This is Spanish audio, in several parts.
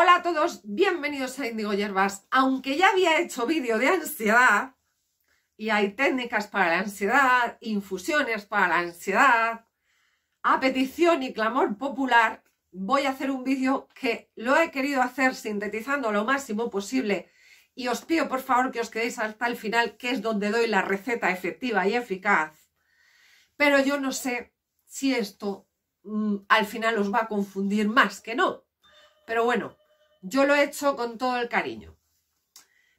Hola a todos, bienvenidos a Indigo Yerbas Aunque ya había hecho vídeo de ansiedad, y hay técnicas para la ansiedad, infusiones para la ansiedad, a petición y clamor popular, voy a hacer un vídeo que lo he querido hacer sintetizando lo máximo posible y os pido por favor que os quedéis hasta el final, que es donde doy la receta efectiva y eficaz. Pero yo no sé si esto mm, al final os va a confundir más que no. Pero bueno, yo lo he hecho con todo el cariño.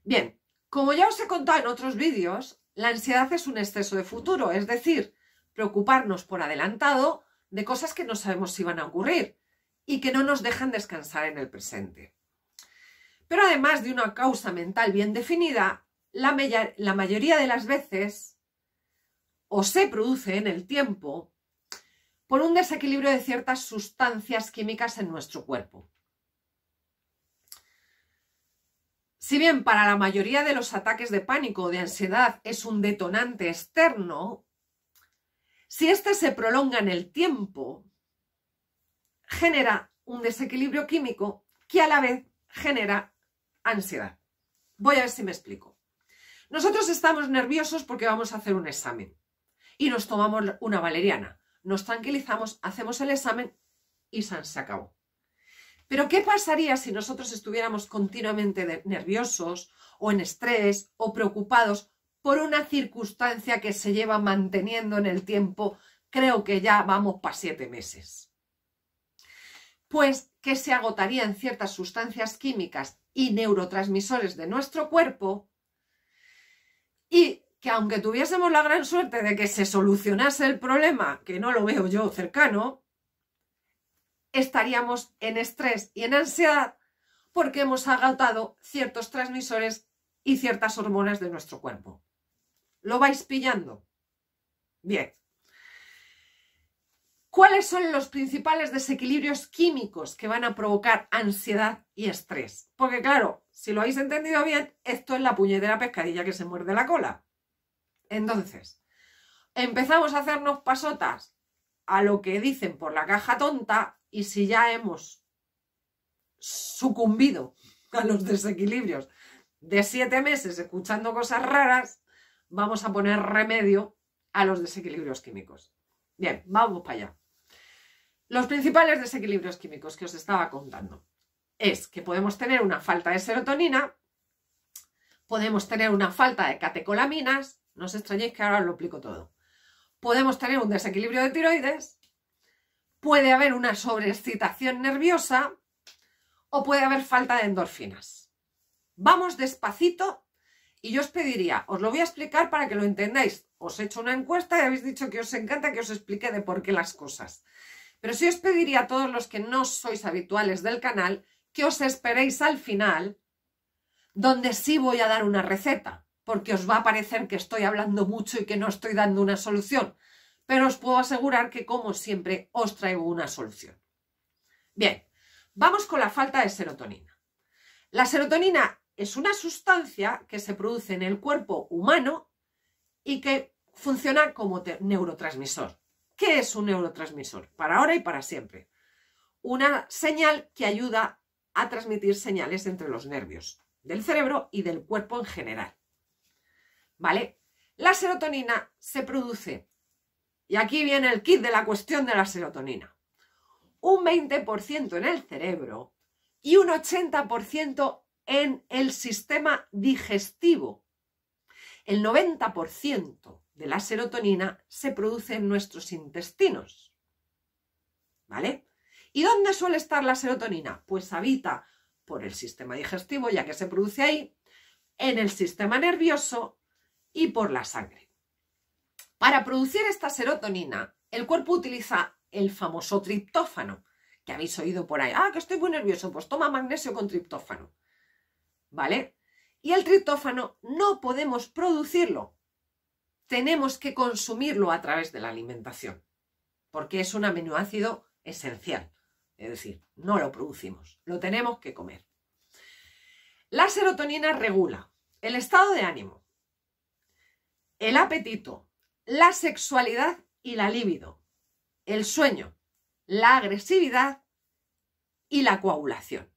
Bien, como ya os he contado en otros vídeos, la ansiedad es un exceso de futuro, es decir, preocuparnos por adelantado de cosas que no sabemos si van a ocurrir y que no nos dejan descansar en el presente. Pero además de una causa mental bien definida, la, la mayoría de las veces o se produce en el tiempo por un desequilibrio de ciertas sustancias químicas en nuestro cuerpo. Si bien para la mayoría de los ataques de pánico o de ansiedad es un detonante externo, si éste se prolonga en el tiempo, genera un desequilibrio químico que a la vez genera ansiedad. Voy a ver si me explico. Nosotros estamos nerviosos porque vamos a hacer un examen y nos tomamos una valeriana, nos tranquilizamos, hacemos el examen y se acabó. Pero ¿qué pasaría si nosotros estuviéramos continuamente nerviosos o en estrés o preocupados por una circunstancia que se lleva manteniendo en el tiempo? Creo que ya vamos para siete meses. Pues que se agotarían ciertas sustancias químicas y neurotransmisores de nuestro cuerpo y que aunque tuviésemos la gran suerte de que se solucionase el problema, que no lo veo yo cercano, estaríamos en estrés y en ansiedad porque hemos agotado ciertos transmisores y ciertas hormonas de nuestro cuerpo. ¿Lo vais pillando? Bien. ¿Cuáles son los principales desequilibrios químicos que van a provocar ansiedad y estrés? Porque claro, si lo habéis entendido bien, esto es la puñetera pescadilla que se muerde la cola. Entonces, empezamos a hacernos pasotas a lo que dicen por la caja tonta y si ya hemos sucumbido a los desequilibrios de siete meses escuchando cosas raras, vamos a poner remedio a los desequilibrios químicos. Bien, vamos para allá. Los principales desequilibrios químicos que os estaba contando es que podemos tener una falta de serotonina, podemos tener una falta de catecolaminas, no os extrañéis que ahora os lo explico todo. Podemos tener un desequilibrio de tiroides puede haber una sobreexcitación nerviosa o puede haber falta de endorfinas. Vamos despacito y yo os pediría, os lo voy a explicar para que lo entendáis. Os he hecho una encuesta y habéis dicho que os encanta que os explique de por qué las cosas. Pero sí os pediría a todos los que no sois habituales del canal que os esperéis al final, donde sí voy a dar una receta, porque os va a parecer que estoy hablando mucho y que no estoy dando una solución pero os puedo asegurar que como siempre os traigo una solución. Bien, vamos con la falta de serotonina. La serotonina es una sustancia que se produce en el cuerpo humano y que funciona como neurotransmisor. ¿Qué es un neurotransmisor? Para ahora y para siempre. Una señal que ayuda a transmitir señales entre los nervios del cerebro y del cuerpo en general. ¿Vale? La serotonina se produce y aquí viene el kit de la cuestión de la serotonina. Un 20% en el cerebro y un 80% en el sistema digestivo. El 90% de la serotonina se produce en nuestros intestinos. ¿Vale? ¿Y dónde suele estar la serotonina? Pues habita por el sistema digestivo, ya que se produce ahí, en el sistema nervioso y por la sangre. Para producir esta serotonina, el cuerpo utiliza el famoso triptófano, que habéis oído por ahí. Ah, que estoy muy nervioso, pues toma magnesio con triptófano. ¿Vale? Y el triptófano no podemos producirlo. Tenemos que consumirlo a través de la alimentación, porque es un aminoácido esencial. Es decir, no lo producimos, lo tenemos que comer. La serotonina regula el estado de ánimo, el apetito, la sexualidad y la libido, el sueño, la agresividad y la coagulación.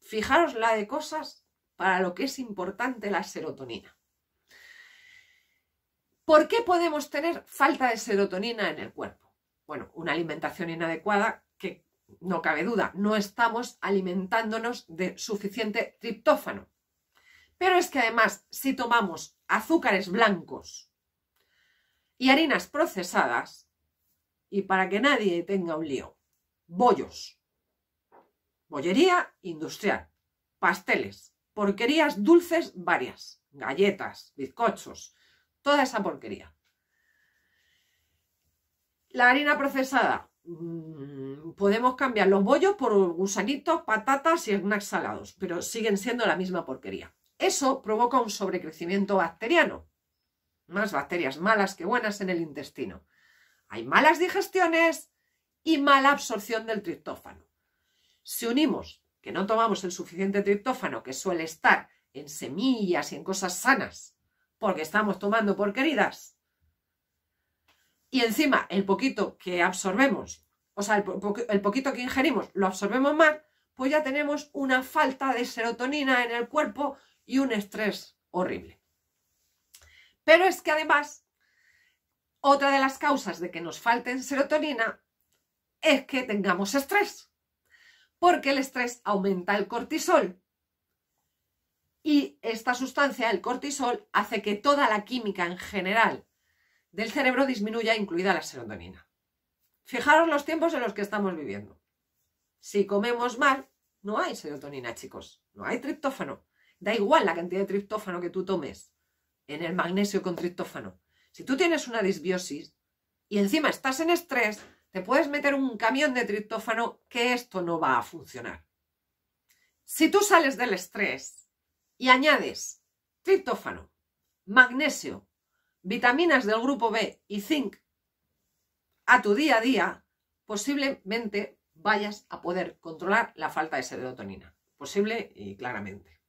Fijaros la de cosas para lo que es importante la serotonina. ¿Por qué podemos tener falta de serotonina en el cuerpo? Bueno, una alimentación inadecuada que no cabe duda, no estamos alimentándonos de suficiente triptófano. Pero es que además, si tomamos azúcares blancos y harinas procesadas y para que nadie tenga un lío. Bollos, bollería industrial, pasteles, porquerías dulces varias, galletas, bizcochos, toda esa porquería. La harina procesada, mm, podemos cambiar los bollos por gusanitos, patatas y snacks salados, pero siguen siendo la misma porquería. Eso provoca un sobrecrecimiento bacteriano más bacterias malas que buenas en el intestino. Hay malas digestiones y mala absorción del triptófano. Si unimos que no tomamos el suficiente triptófano que suele estar en semillas y en cosas sanas, porque estamos tomando porqueridas, y encima el poquito que absorbemos, o sea, el, el poquito que ingerimos lo absorbemos mal, pues ya tenemos una falta de serotonina en el cuerpo y un estrés horrible. Pero es que además, otra de las causas de que nos falten serotonina es que tengamos estrés, porque el estrés aumenta el cortisol. Y esta sustancia, el cortisol, hace que toda la química en general del cerebro disminuya, incluida la serotonina. Fijaros los tiempos en los que estamos viviendo. Si comemos mal, no hay serotonina, chicos, no hay triptófano. Da igual la cantidad de triptófano que tú tomes en el magnesio con triptófano. Si tú tienes una disbiosis y encima estás en estrés, te puedes meter un camión de triptófano que esto no va a funcionar. Si tú sales del estrés y añades triptófano, magnesio, vitaminas del grupo B y zinc a tu día a día, posiblemente vayas a poder controlar la falta de serotonina. Posible y claramente.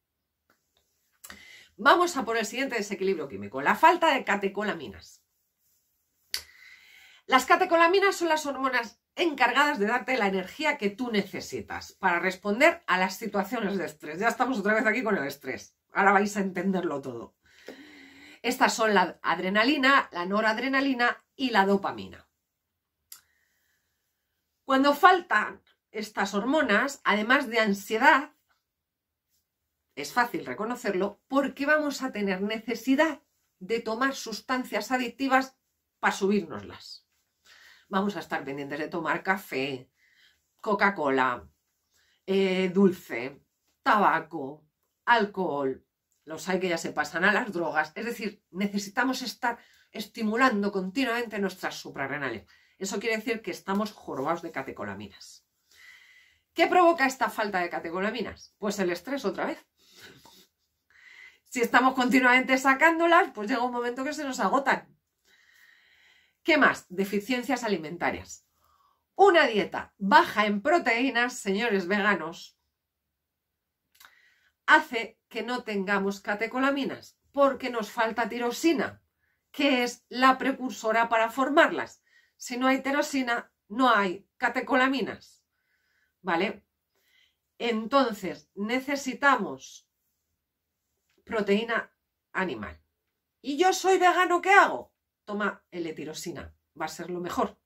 Vamos a por el siguiente desequilibrio químico, la falta de catecolaminas. Las catecolaminas son las hormonas encargadas de darte la energía que tú necesitas para responder a las situaciones de estrés. Ya estamos otra vez aquí con el estrés. Ahora vais a entenderlo todo. Estas son la adrenalina, la noradrenalina y la dopamina. Cuando faltan estas hormonas, además de ansiedad, es fácil reconocerlo, porque vamos a tener necesidad de tomar sustancias adictivas para subirnoslas. Vamos a estar pendientes de tomar café, Coca-Cola, eh, dulce, tabaco, alcohol. Los hay que ya se pasan a las drogas. Es decir, necesitamos estar estimulando continuamente nuestras suprarrenales. Eso quiere decir que estamos jorobados de catecolaminas. ¿Qué provoca esta falta de catecolaminas? Pues el estrés otra vez si estamos continuamente sacándolas, pues llega un momento que se nos agotan. ¿Qué más? Deficiencias alimentarias. Una dieta baja en proteínas, señores veganos, hace que no tengamos catecolaminas porque nos falta tirosina, que es la precursora para formarlas. Si no hay tirosina, no hay catecolaminas. ¿Vale? Entonces, necesitamos proteína animal. ¿Y yo soy vegano? ¿Qué hago? Toma L-tirosina, va a ser lo mejor,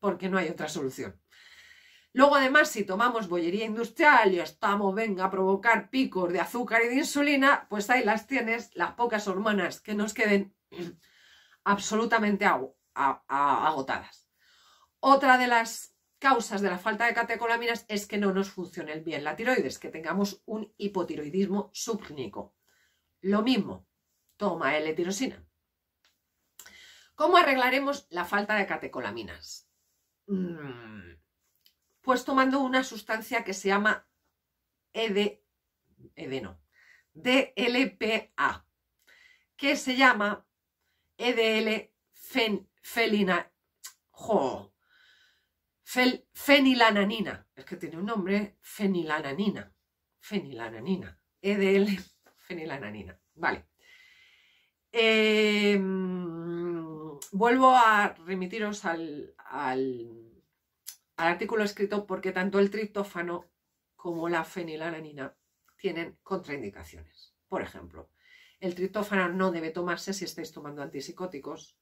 porque no hay otra solución. Luego, además, si tomamos bollería industrial y estamos, venga, a provocar picos de azúcar y de insulina, pues ahí las tienes, las pocas hormonas que nos queden absolutamente agotadas. Otra de las causas de la falta de catecolaminas es que no nos funcione bien la tiroides, que tengamos un hipotiroidismo subclínico. Lo mismo, toma L-tirosina. ¿Cómo arreglaremos la falta de catecolaminas? Mm. Pues tomando una sustancia que se llama ED, e no DLPA, que se llama EDL felina, jo, fenilananina. Es que tiene un nombre, fenilananina. Fenilananina. EDL fenilalanina. Vale. Em, vuelvo a remitiros al, artículo escrito porque tanto el triptófano como la fenilalanina tienen contraindicaciones. Por ejemplo, el triptófano no debe tomarse si estáis tomando antipsicóticos,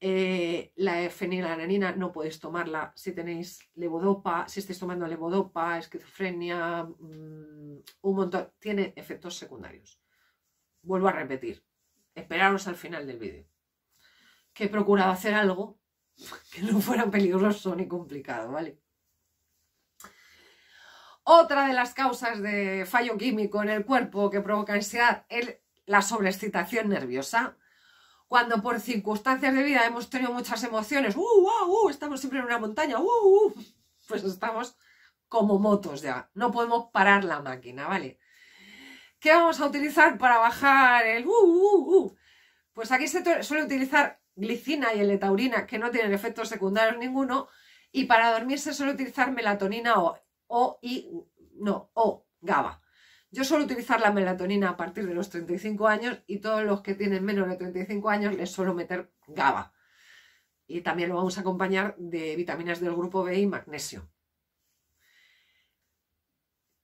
eh, la fenilalanina no podéis tomarla si tenéis levodopa, si estáis tomando levodopa, esquizofrenia, mm, un montón. Tiene efectos secundarios. Vuelvo a repetir, esperaros al final del vídeo. Que he procurado hacer algo que no fuera peligroso ni complicado, ¿vale? Otra de las causas de fallo químico en el cuerpo que provoca ansiedad es la sobreexcitación nerviosa cuando por circunstancias de vida hemos tenido muchas emociones, uh, uh, estamos siempre en una montaña, uh, pues estamos como motos ya, no podemos parar la máquina, ¿vale? ¿Qué vamos a utilizar para bajar el Pues aquí se suele utilizar glicina y l que no tienen efectos secundarios ninguno, y para dormirse suele utilizar melatonina o, o y, no, o GABA. Yo suelo utilizar la melatonina a partir de los 35 años y todos los que tienen menos de 35 años les suelo meter GABA. Y también lo vamos a acompañar de vitaminas del grupo B y magnesio.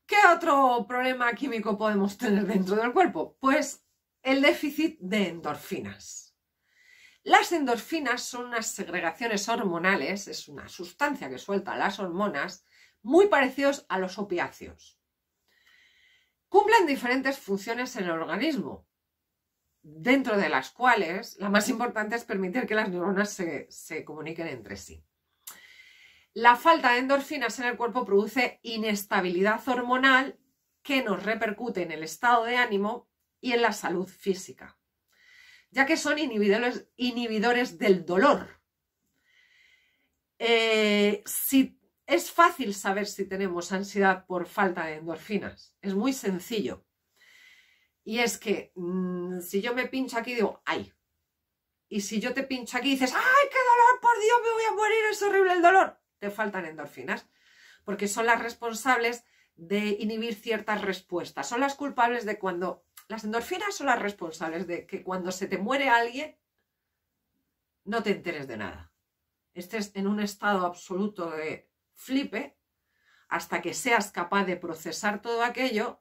¿Qué otro problema químico podemos tener dentro del cuerpo? Pues el déficit de endorfinas. Las endorfinas son unas segregaciones hormonales, es una sustancia que suelta las hormonas, muy parecidos a los opiáceos cumplen diferentes funciones en el organismo, dentro de las cuales la más importante es permitir que las neuronas se, comuniquen entre sí. La falta de endorfinas en el cuerpo produce inestabilidad hormonal que nos repercute en el estado de ánimo y en la salud física, ya que son inhibidores, inhibidores del dolor. Eh, si es fácil saber si tenemos ansiedad por falta de endorfinas. Es muy sencillo. Y es que mm, si yo me pincho aquí, digo, ¡ay! Y si yo te pincho aquí y dices, ¡ay, qué dolor! ¡Por Dios, me voy a morir! ¡Es horrible el dolor! Te faltan endorfinas. Porque son las responsables de inhibir ciertas respuestas. Son las culpables de cuando. Las endorfinas son las responsables de que cuando se te muere alguien, no te enteres de nada. Estés en un estado absoluto de flipe, hasta que seas capaz de procesar todo aquello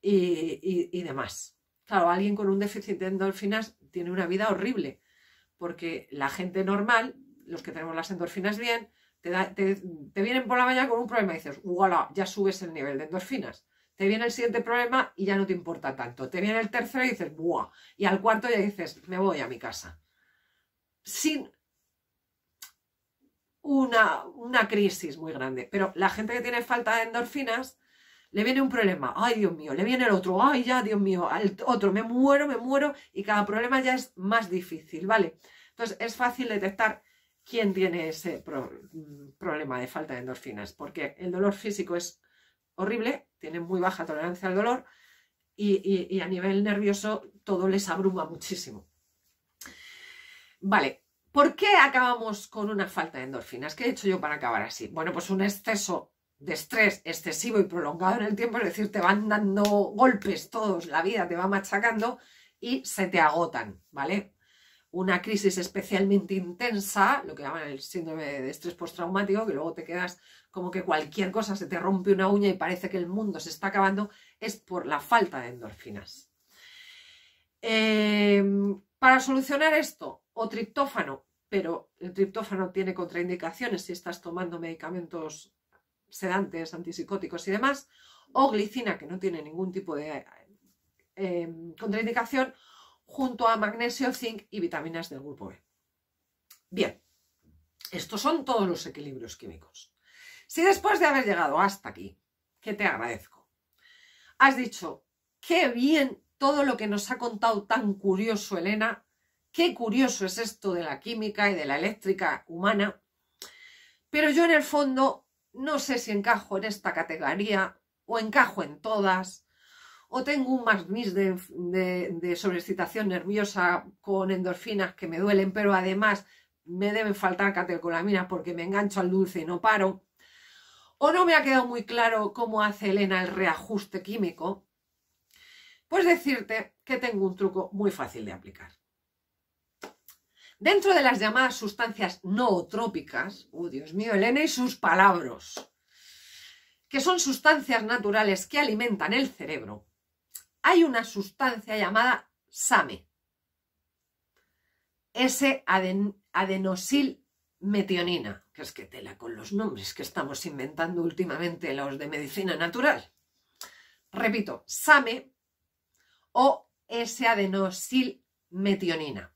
y, y, demás. Claro, alguien con un déficit de endorfinas tiene una vida horrible, porque la gente normal, los que tenemos las endorfinas bien, te, vienen por la mañana con un problema y dices, voilà, ya subes el nivel de endorfinas. Te viene el siguiente problema y ya no te importa tanto. Te viene el tercero y dices, ¡buah! Y al cuarto ya dices, me voy a mi casa. Sin una, crisis muy grande. Pero la gente que tiene falta de endorfinas, le viene un problema, ay Dios mío, le viene el otro, ay ya Dios mío, al otro, me muero, me muero, y cada problema ya es más difícil, ¿vale? Entonces es fácil detectar quién tiene ese mm, problema de falta de endorfinas, porque el dolor físico es horrible, tiene muy baja tolerancia al dolor, y, y a nivel nervioso todo les abruma muchísimo. Vale, ¿Por qué acabamos con una falta de endorfinas? ¿Qué he hecho yo para acabar así? Bueno, pues un exceso de estrés excesivo y prolongado en el tiempo, es decir, te van dando golpes todos, la vida te va machacando y se te agotan, ¿vale? Una crisis especialmente intensa, lo que llaman el síndrome de estrés postraumático, que luego te quedas como que cualquier cosa se te rompe una uña y parece que el mundo se está acabando, es por la falta de endorfinas. Eh, para solucionar esto, o triptófano, pero el triptófano tiene contraindicaciones si estás tomando medicamentos sedantes, antipsicóticos y demás, o glicina, que no tiene ningún tipo de eh, contraindicación, junto a magnesio, zinc y vitaminas del grupo B. Bien, estos son todos los equilibrios químicos. Si después de haber llegado hasta aquí, que te agradezco, has dicho, qué bien todo lo que nos ha contado tan curioso Elena, qué curioso es esto de la química y de la eléctrica humana, pero yo en el fondo no sé si encajo en esta categoría o encajo en todas o tengo un más de, de, de sobreexcitación nerviosa con endorfinas que me duelen, pero además me deben faltar catecolaminas porque me engancho al dulce y no paro, o no me ha quedado muy claro cómo hace Elena el reajuste químico, pues decirte que tengo un truco muy fácil de aplicar. Dentro de las llamadas sustancias nootrópicas, oh Dios mío, Elena y sus palabras, que son sustancias naturales que alimentan el cerebro, hay una sustancia llamada SAME, S-adenosilmetionina, que es que tela con los nombres que estamos inventando últimamente los de medicina natural. Repito, SAME o S-adenosilmetionina,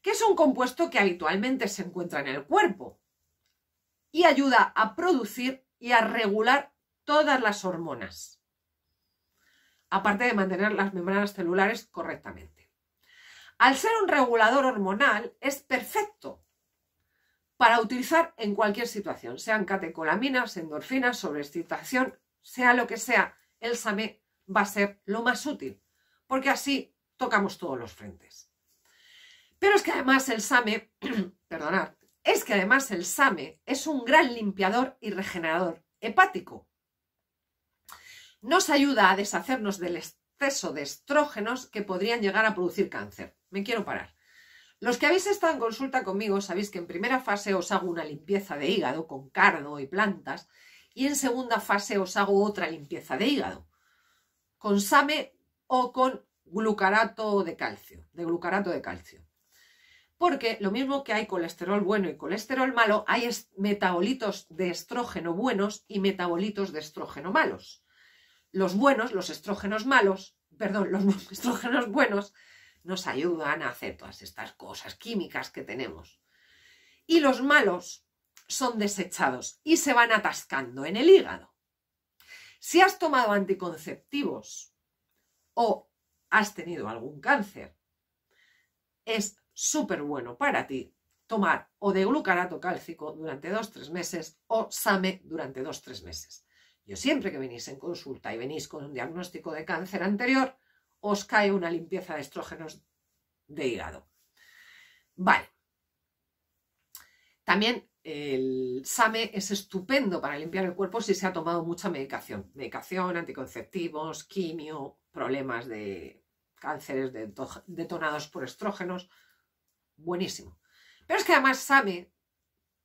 que es un compuesto que habitualmente se encuentra en el cuerpo y ayuda a producir y a regular todas las hormonas, aparte de mantener las membranas celulares correctamente. Al ser un regulador hormonal, es perfecto para utilizar en cualquier situación, sean catecolaminas, endorfinas, sobreexcitación, sea lo que sea, el SAME va a ser lo más útil porque así tocamos todos los frentes. Pero es que además el SAME, perdonad, es que además el SAME es un gran limpiador y regenerador hepático. Nos ayuda a deshacernos del exceso de estrógenos que podrían llegar a producir cáncer. Me quiero parar. Los que habéis estado en consulta conmigo sabéis que en primera fase os hago una limpieza de hígado con cardo y plantas y en segunda fase os hago otra limpieza de hígado. Con SAME o con glucarato de calcio, de glucarato de calcio. Porque lo mismo que hay colesterol bueno y colesterol malo, hay metabolitos de estrógeno buenos y metabolitos de estrógeno malos. Los buenos, los estrógenos malos, perdón, los estrógenos buenos, nos ayudan a hacer todas estas cosas químicas que tenemos. Y los malos son desechados y se van atascando en el hígado. Si has tomado anticonceptivos o has tenido algún cáncer, es súper bueno para ti tomar o de glucarato cálcico durante 2-3 meses o SAME durante 2-3 meses. Yo siempre que venís en consulta y venís con un diagnóstico de cáncer anterior, os cae una limpieza de estrógenos de hígado. Vale. También el SAME es estupendo para limpiar el cuerpo si se ha tomado mucha medicación. Medicación, anticonceptivos, quimio, problemas de cánceres detonados por estrógenos. Buenísimo. Pero es que además SAME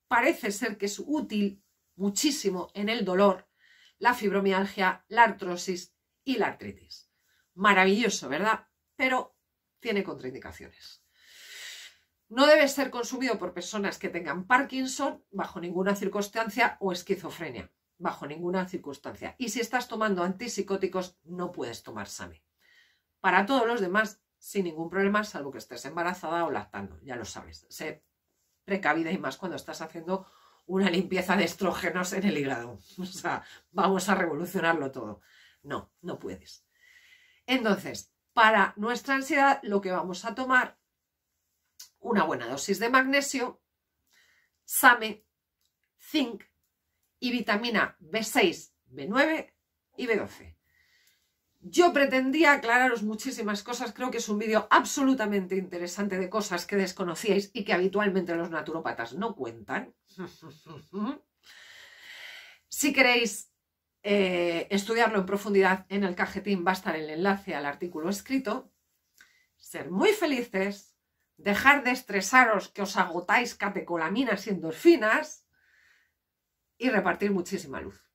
parece ser que es útil muchísimo en el dolor, la fibromialgia, la artrosis y la artritis. Maravilloso, ¿verdad? Pero tiene contraindicaciones. No debe ser consumido por personas que tengan Parkinson bajo ninguna circunstancia o esquizofrenia, bajo ninguna circunstancia. Y si estás tomando antipsicóticos, no puedes tomar SAME. Para todos los demás, sin ningún problema, salvo que estés embarazada o lactando, ya lo sabes. Sé precavida y más cuando estás haciendo una limpieza de estrógenos en el hígado. O sea, vamos a revolucionarlo todo. No, no puedes. Entonces, para nuestra ansiedad, lo que vamos a tomar una buena dosis de magnesio, SAME, zinc y vitamina B6, B9 y B12. Yo pretendía aclararos muchísimas cosas, creo que es un vídeo absolutamente interesante de cosas que desconocíais y que habitualmente los naturópatas no cuentan. si queréis eh, estudiarlo en profundidad en el cajetín va a estar el enlace al artículo escrito. Ser muy felices, dejar de estresaros que os agotáis catecolaminas y endorfinas y repartir muchísima luz.